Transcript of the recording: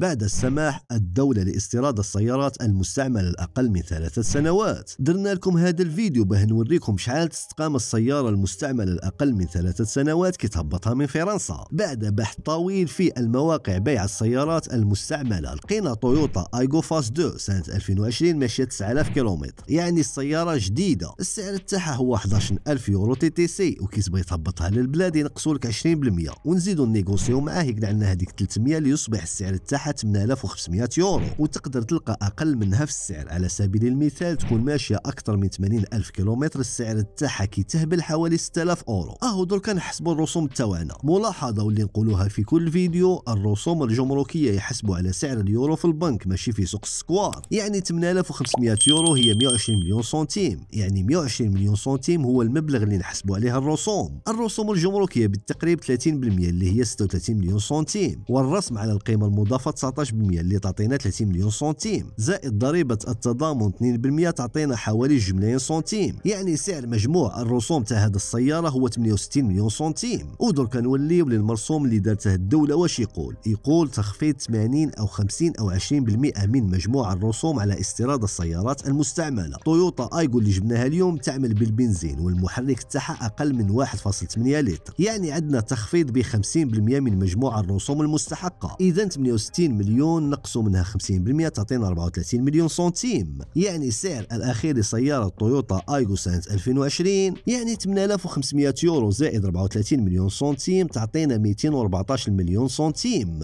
بعد السماح الدولة لاستيراد السيارات المستعملة الأقل من ثلاثة سنوات درنا لكم هذا الفيديو باه نوريكم شحال تستقام السيارة المستعملة الأقل من ثلاثة سنوات كي تهبطها من فرنسا بعد بحث طويل في المواقع بيع السيارات المستعملة لقينا تويوتا ايجو فاس 2 سنة 2020 ماشية 9000 كيلومتر يعني السيارة جديدة السعر تاعها هو 11000 يورو تي تي سي وكي تبغي تهبطها للبلاد ينقصوا لك 20% ونزيدو نيغوسيو معاه يقلع لنا هذيك 300 ليصبح السعر تاعها 8500 يورو وتقدر تلقى أقل منها في السعر على سبيل المثال تكون ماشية أكثر من 80000 كيلومتر السعر تاعها كيتهبل حوالي 6000 أورو أهو دركا نحسبوا الرسوم تاعنا ملاحظة واللي نقولوها في كل فيديو الرسوم الجمركية يحسبوا على سعر اليورو في البنك ماشي في سوق السكوار يعني 8500 يورو هي 120 مليون سنتيم يعني 120 مليون سنتيم هو المبلغ اللي نحسبوا عليه الرسوم الرسوم الجمركية بالتقريب 30% اللي هي 36 مليون سنتيم والرسم على القيمة المضافة 19% اللي تعطينا 30 مليون سنتيم زائد ضريبة التضامن 2% تعطينا حوالي جملين سنتيم يعني سعر مجموع الرسوم تاع هذه السيارة هو 68 مليون سنتيم ودرك نوليو للمرسوم اللي دارته الدولة واش يقول يقول تخفيض 80 أو 50 أو 20% من مجموع الرسوم على استيراد السيارات المستعملة تويوتا ايجو اللي جبناها اليوم تعمل بالبنزين والمحرك تاعها أقل من 1.8 لتر يعني عندنا تخفيض ب 50% من مجموع الرسوم المستحقة إذا 68 30 مليون نقصوا منها 50% تعطينا 34 مليون سنتيم يعني سعر الأخير لسيارة تويوتا ايجو سانت 2020 يعني 8500 يورو زائد 34 مليون سنتيم تعطينا 214 مليون سنتيم